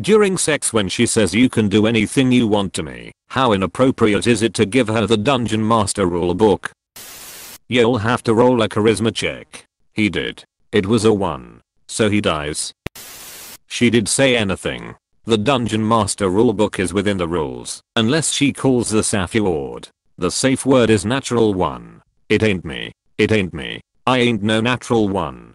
during sex when she says you can do anything you want to me. How inappropriate is it to give her the Dungeon Master rulebook? You'll have to roll a charisma check. He did. It was a 1. So he dies. She did say anything. The Dungeon Master rulebook is within the rules, unless she calls the word. The safe word is natural 1. It ain't me. It ain't me. I ain't no natural 1.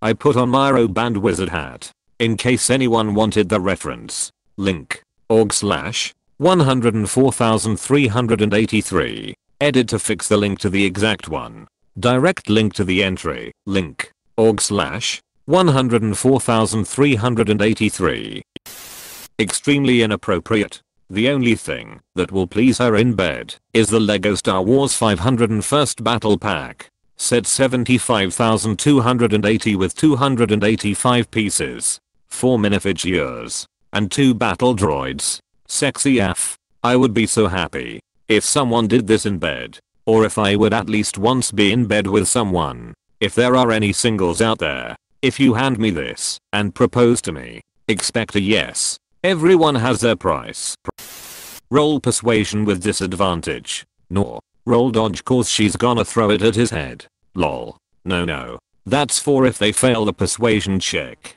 I put on my robe and wizard hat in case anyone wanted the reference. Link. Org slash 104383. Edit to fix the link to the exact one. Direct link to the entry. Link. Org slash 104383. Extremely inappropriate. The only thing that will please her in bed is the LEGO Star Wars 501st Battle Pack. Set 75,280 with 285 pieces. 4 minifigures, and 2 battle droids. Sexy AF. I would be so happy if someone did this in bed. Or if I would at least once be in bed with someone. If there are any singles out there, if you hand me this and propose to me, expect a yes. Everyone has their price. Roll persuasion with disadvantage. Nor. Roll dodge cause she's gonna throw it at his head. Lol. No no. That's for if they fail the persuasion check.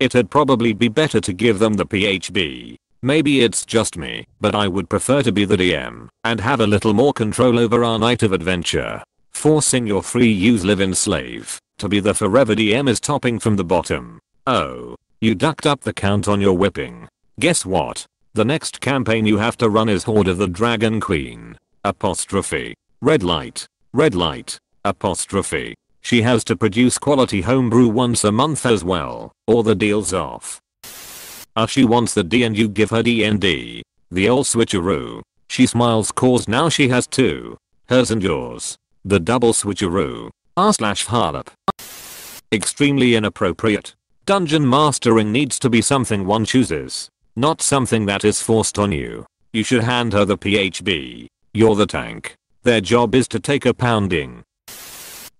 It'd probably be better to give them the PHB. Maybe it's just me, but I would prefer to be the DM and have a little more control over our night of adventure. Forcing your free use live-in slave to be the forever DM is topping from the bottom. Oh. You ducked up the count on your whipping. Guess what? The next campaign you have to run is Horde of the Dragon Queen. Apostrophe. Red light. Red light. Apostrophe. She has to produce quality homebrew once a month as well, or the deal's off. Ah, she wants the D and you give her D and D. The old switcheroo. She smiles cause now she has two. Hers and yours. The double switcheroo. R slash harlop. Extremely inappropriate. Dungeon mastering needs to be something one chooses. Not something that is forced on you. You should hand her the PHB. You're the tank. Their job is to take a pounding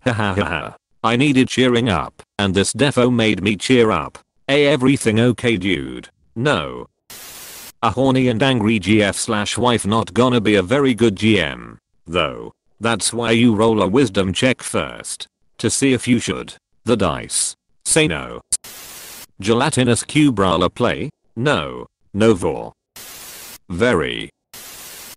ha! I needed cheering up, and this defo made me cheer up. A everything okay dude. No. A horny and angry GF slash wife not gonna be a very good GM. Though. That's why you roll a wisdom check first. To see if you should. The dice. Say no. Gelatinous Cubrala play? No. No vor. Very.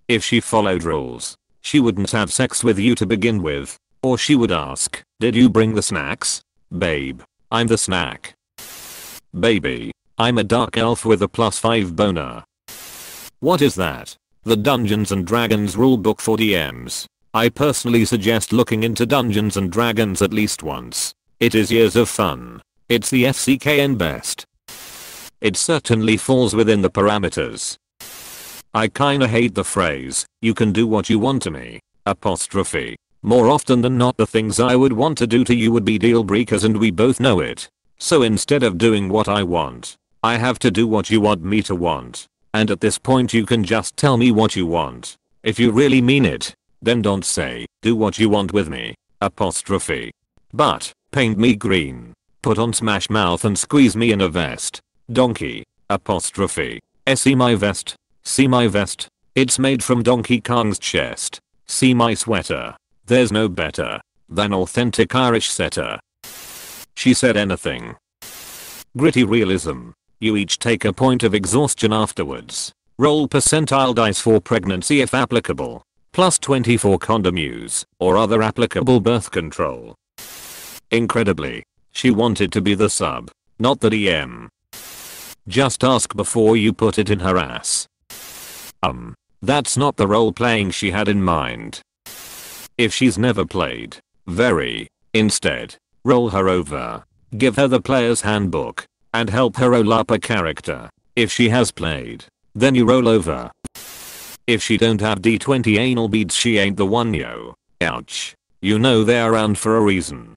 If she followed rules, she wouldn't have sex with you to begin with. Or she would ask, did you bring the snacks? Babe, I'm the snack. Baby, I'm a dark elf with a plus 5 boner. What is that? The Dungeons and Dragons rulebook for DMs. I personally suggest looking into Dungeons and Dragons at least once. It is years of fun. It's the FCKN best. It certainly falls within the parameters. I kinda hate the phrase, you can do what you want to me. Apostrophe. More often than not the things I would want to do to you would be deal breakers and we both know it. So instead of doing what I want, I have to do what you want me to want. And at this point you can just tell me what you want. If you really mean it, then don't say, do what you want with me. Apostrophe. But, paint me green. Put on smash mouth and squeeze me in a vest. Donkey. Apostrophe. See my vest. See my vest. It's made from Donkey Kong's chest. See my sweater. There's no better than authentic Irish setter. She said anything. Gritty realism. You each take a point of exhaustion afterwards. Roll percentile dice for pregnancy if applicable. Plus 24 condom use or other applicable birth control. Incredibly. She wanted to be the sub, not the DM. Just ask before you put it in her ass. Um. That's not the role playing she had in mind. If she's never played, very, instead, roll her over, give her the player's handbook, and help her roll up a character. If she has played, then you roll over. If she don't have d20 anal beads she ain't the one yo. Ouch. You know they're around for a reason.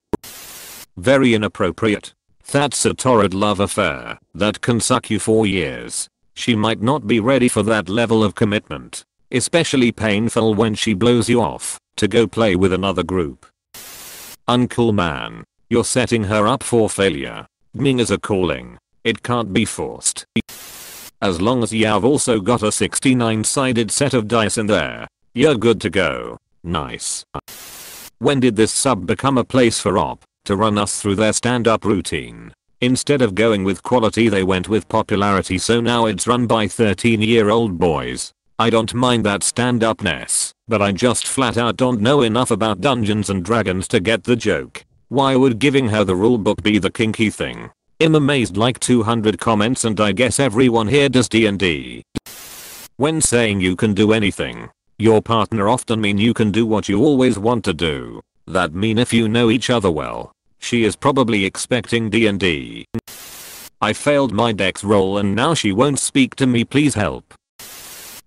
Very inappropriate. That's a torrid love affair that can suck you for years. She might not be ready for that level of commitment. Especially painful when she blows you off to go play with another group. Uncle man, you're setting her up for failure. Ming is a calling. It can't be forced. As long as you've also got a 69 sided set of dice in there, you're good to go. Nice. When did this sub become a place for op to run us through their stand up routine? Instead of going with quality they went with popularity so now it's run by 13 year old boys. I don't mind that stand upness but I just flat out don't know enough about Dungeons and Dragons to get the joke. Why would giving her the rulebook be the kinky thing? I'm amazed like 200 comments and I guess everyone here does D&D. When saying you can do anything, your partner often mean you can do what you always want to do. That mean if you know each other well, she is probably expecting D&D. I failed my dex roll and now she won't speak to me please help.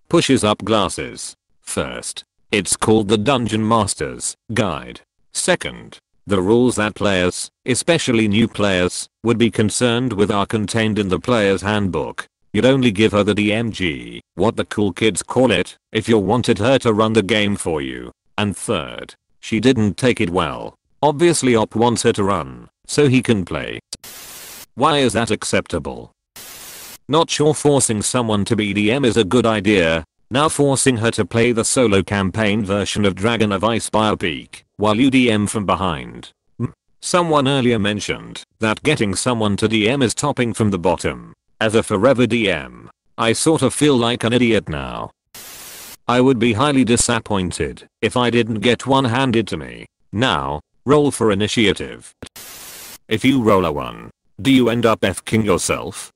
Pushes up glasses. First, it's called the Dungeon Master's Guide. Second, the rules that players, especially new players, would be concerned with are contained in the player's handbook. You'd only give her the DMG, what the cool kids call it, if you wanted her to run the game for you. And third, she didn't take it well. Obviously Op wants her to run, so he can play. Why is that acceptable? Not sure forcing someone to be DM is a good idea, now forcing her to play the solo campaign version of Dragon of Ice Biopeak, while you DM from behind. Someone earlier mentioned that getting someone to DM is topping from the bottom. As a forever DM, I sort of feel like an idiot now. I would be highly disappointed if I didn't get one handed to me. Now, roll for initiative. If you roll a 1, do you end up fking yourself?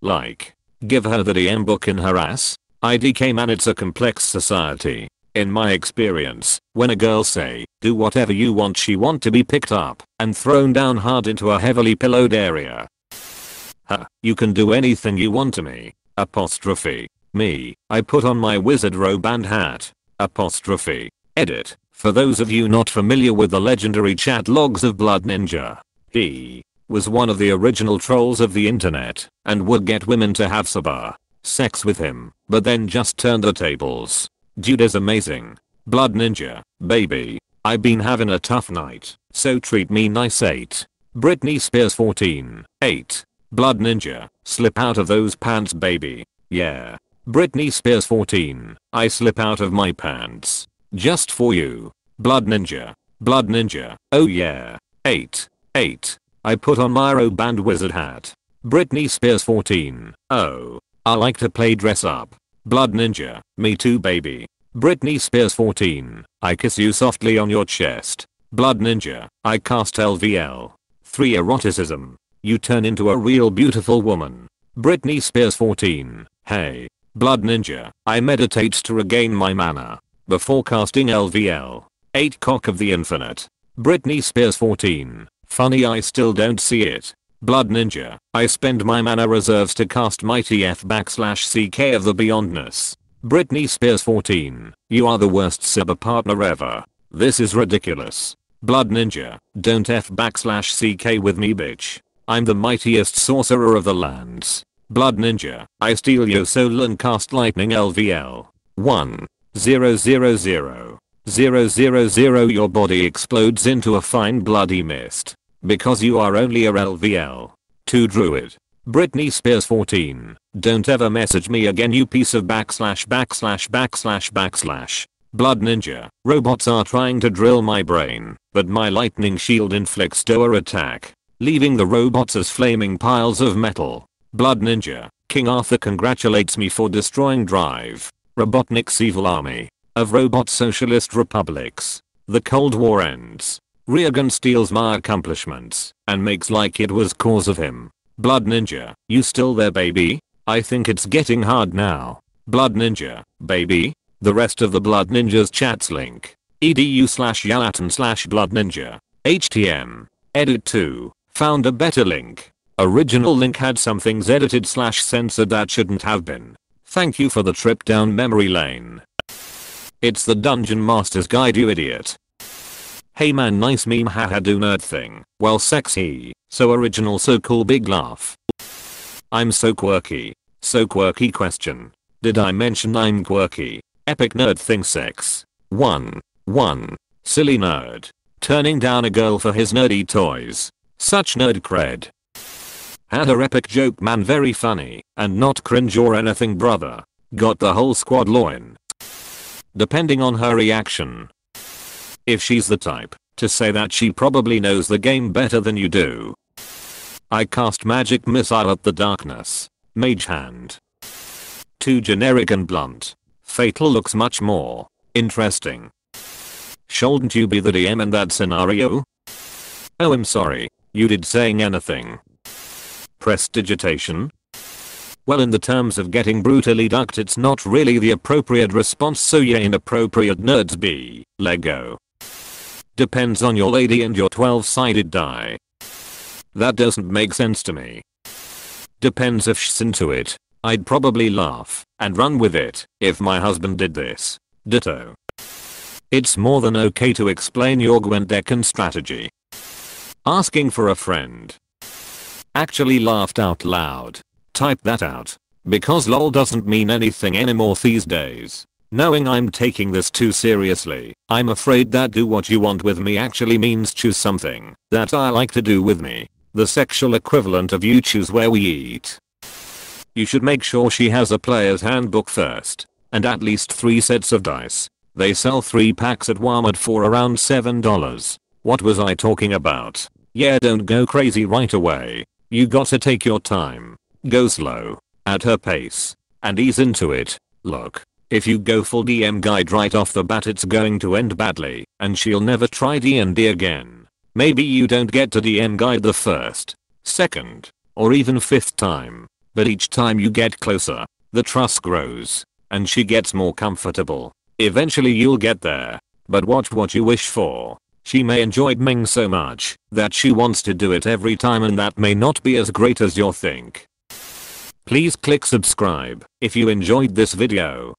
Like, give her the DM book in her ass? IDK man it's a complex society. In my experience, when a girl say, do whatever you want she want to be picked up and thrown down hard into a heavily pillowed area. Ha, you can do anything you want to me. Apostrophe. Me, I put on my wizard robe and hat. Apostrophe. Edit. For those of you not familiar with the legendary chat logs of Blood Ninja. He was one of the original trolls of the internet and would get women to have sabah sex with him, but then just turned the tables. Dude is amazing. Blood Ninja, baby. I been having a tough night, so treat me nice 8. Britney Spears 14, 8. Blood Ninja, slip out of those pants baby. Yeah. Britney Spears 14, I slip out of my pants. Just for you. Blood Ninja. Blood Ninja, oh yeah. 8. 8. I put on my Band Wizard hat. Britney Spears 14, oh. I like to play dress up. Blood Ninja, me too baby. Britney Spears 14, I kiss you softly on your chest. Blood Ninja, I cast LVL. 3 Eroticism, you turn into a real beautiful woman. Britney Spears 14, hey. Blood Ninja, I meditate to regain my mana. Before casting LVL. 8 Cock of the Infinite. Britney Spears 14, funny I still don't see it. Blood Ninja, I spend my mana reserves to cast Mighty F backslash CK of the Beyondness. Britney Spears 14, you are the worst cyber partner ever. This is ridiculous. Blood Ninja, don't F backslash CK with me bitch. I'm the mightiest sorcerer of the lands. Blood Ninja, I steal your soul and cast lightning LVL. 1. 000. 000. 000 your body explodes into a fine bloody mist. Because you are only a LVL. 2 Druid. Britney Spears 14. Don't ever message me again you piece of backslash backslash backslash backslash. Blood Ninja. Robots are trying to drill my brain, but my lightning shield inflicts doer attack, leaving the robots as flaming piles of metal. Blood Ninja. King Arthur congratulates me for destroying Drive. Robotnik's evil army. Of robot socialist republics. The Cold War ends. Reagan steals my accomplishments and makes like it was cause of him. Blood Ninja, you still there baby? I think it's getting hard now. Blood Ninja, baby? The rest of the Blood Ninjas chats link. edu slash yalatin slash blood ninja. HTM. Edit 2. Found a better link. Original link had some things edited slash censored that shouldn't have been. Thank you for the trip down memory lane. It's the Dungeon Master's Guide you idiot. Hey man nice meme haha do nerd thing. Well sexy. So original so cool big laugh. I'm so quirky. So quirky question. Did I mention I'm quirky? Epic nerd thing sex. 1. 1. Silly nerd. Turning down a girl for his nerdy toys. Such nerd cred. Had her epic joke man very funny, and not cringe or anything brother. Got the whole squad loin. Depending on her reaction, if she's the type to say that she probably knows the game better than you do. I cast magic missile at the darkness. Mage hand. Too generic and blunt. Fatal looks much more interesting. Shouldn't you be the DM in that scenario? Oh I'm sorry, you did saying anything. Prestigitation? Well in the terms of getting brutally ducked it's not really the appropriate response so yeah inappropriate nerds be, Lego. Depends on your lady and your 12 sided die. That doesn't make sense to me. Depends if she's into it. I'd probably laugh and run with it if my husband did this. Ditto. It's more than okay to explain your Gwendekin strategy. Asking for a friend. Actually laughed out loud. Type that out. Because lol doesn't mean anything anymore these days. Knowing I'm taking this too seriously, I'm afraid that do what you want with me actually means choose something that I like to do with me. The sexual equivalent of you choose where we eat. You should make sure she has a player's handbook first, and at least 3 sets of dice. They sell 3 packs at Walmart for around $7. What was I talking about? Yeah don't go crazy right away. You gotta take your time. Go slow. At her pace. And ease into it. Look, if you go full DM guide right off the bat it's going to end badly, and she'll never try D&D again. Maybe you don't get to DM guide the first, second, or even fifth time, but each time you get closer, the trust grows, and she gets more comfortable. Eventually you'll get there, but watch what you wish for. She may enjoy Ming so much that she wants to do it every time and that may not be as great as you think. Please click subscribe if you enjoyed this video